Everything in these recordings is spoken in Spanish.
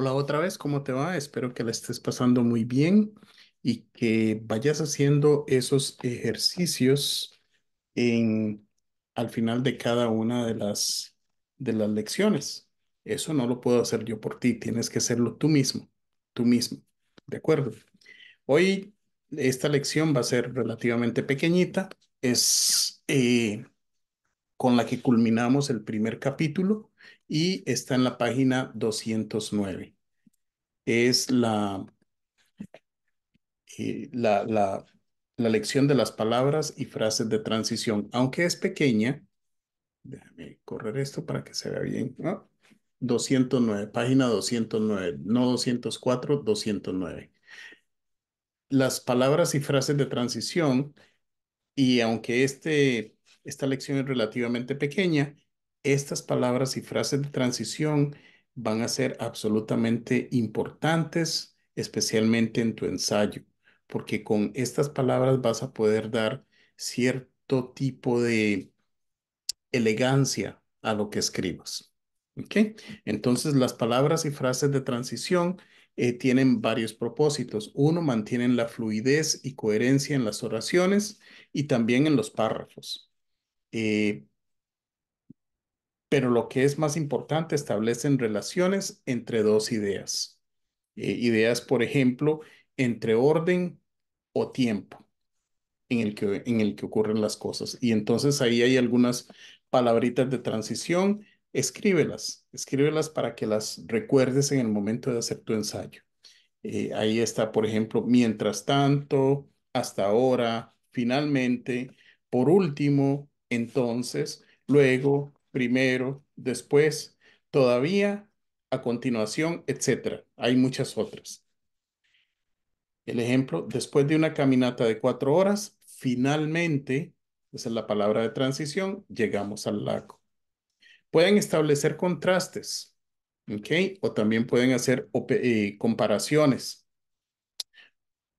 Hola otra vez, ¿cómo te va? Espero que la estés pasando muy bien y que vayas haciendo esos ejercicios en, al final de cada una de las, de las lecciones. Eso no lo puedo hacer yo por ti, tienes que hacerlo tú mismo, tú mismo, ¿de acuerdo? Hoy esta lección va a ser relativamente pequeñita, es eh, con la que culminamos el primer capítulo y está en la página 209. Es eh, la, la, la, lección de las palabras y frases de transición. Aunque es pequeña, déjame correr esto para que se vea bien. 209, página 209, no 204, 209. Las palabras y frases de transición, y aunque este, esta lección es relativamente pequeña, estas palabras y frases de transición van a ser absolutamente importantes, especialmente en tu ensayo, porque con estas palabras vas a poder dar cierto tipo de elegancia a lo que escribas. Entonces, las palabras y frases de transición eh, tienen varios propósitos. Uno, mantienen la fluidez y coherencia en las oraciones y también en los párrafos. Eh, pero lo que es más importante, establecen relaciones entre dos ideas. Eh, ideas, por ejemplo, entre orden o tiempo en el, que, en el que ocurren las cosas. Y entonces ahí hay algunas palabritas de transición, escríbelas, escríbelas para que las recuerdes en el momento de hacer tu ensayo. Eh, ahí está, por ejemplo, mientras tanto, hasta ahora, finalmente, por último, entonces, luego, primero, después, todavía, a continuación, etc. Hay muchas otras. El ejemplo, después de una caminata de cuatro horas, finalmente, esa es la palabra de transición, llegamos al lago. Pueden establecer contrastes, ¿ok? O también pueden hacer eh, comparaciones.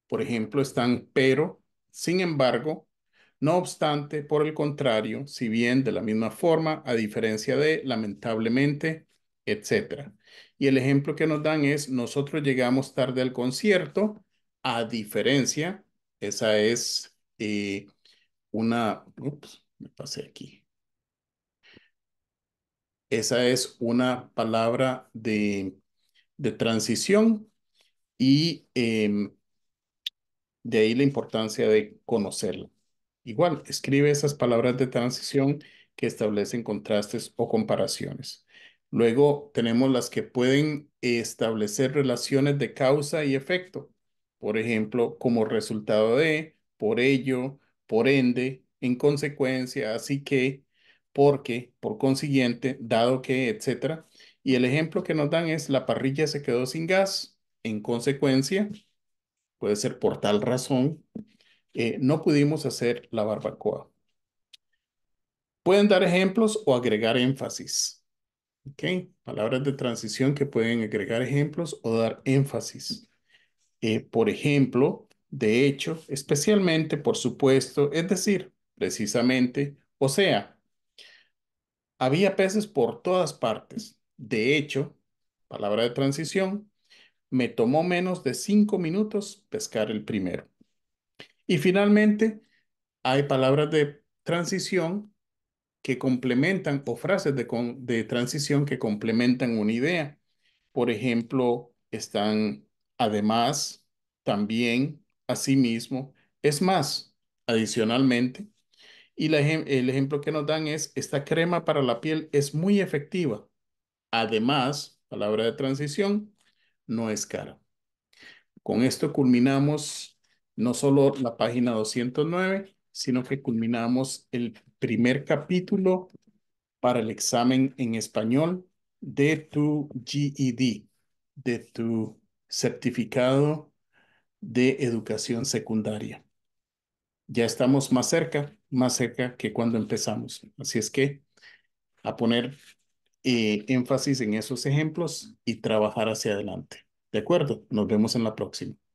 Por ejemplo, están pero, sin embargo, no obstante, por el contrario, si bien de la misma forma, a diferencia de lamentablemente, etc. Y el ejemplo que nos dan es, nosotros llegamos tarde al concierto, a diferencia, esa es eh, una, me pasé aquí. Esa es una palabra de, transición y em, de ahí la importancia de conocerla. Igual, escribe esas palabras de transición que establecen contrastes o comparaciones. Luego tenemos las que pueden eh, establecer relaciones de causa y efecto. Por ejemplo, como resultado de, por ello, por ende, en consecuencia, así que, porque, por consiguiente, dado que, etc. Y el ejemplo que nos dan es la parrilla se quedó sin gas, en consecuencia, puede ser por tal razón, no pudimos hacer la barbacoa. Pueden dar ejemplos o agregar énfasis. ¿Okay? Palabras de transición que pueden agregar ejemplos o dar énfasis. Eh, por ejemplo, de hecho, especialmente, por supuesto, es decir, precisamente, o sea, había peces por todas partes. De hecho, palabra de transición, me tomó menos de cinco minutos pescar el primero. Y finalmente, hay palabras de transición que complementan o frases de, transición que complementan una idea. Por ejemplo, están además, también, asimismo, es más, adicionalmente. Y el ejemplo que nos dan es, esta crema para la piel es muy efectiva. Además, palabra de transición, no es cara. Con esto culminamos no solo la página 209, sino que culminamos el primer capítulo para el examen en español de tu GED, de tu certificado de educación secundaria. Ya estamos más cerca, más cerca que cuando empezamos. Así es que a poner eh, énfasis en esos ejemplos y trabajar hacia adelante. ¿De acuerdo? Nos vemos en la próxima.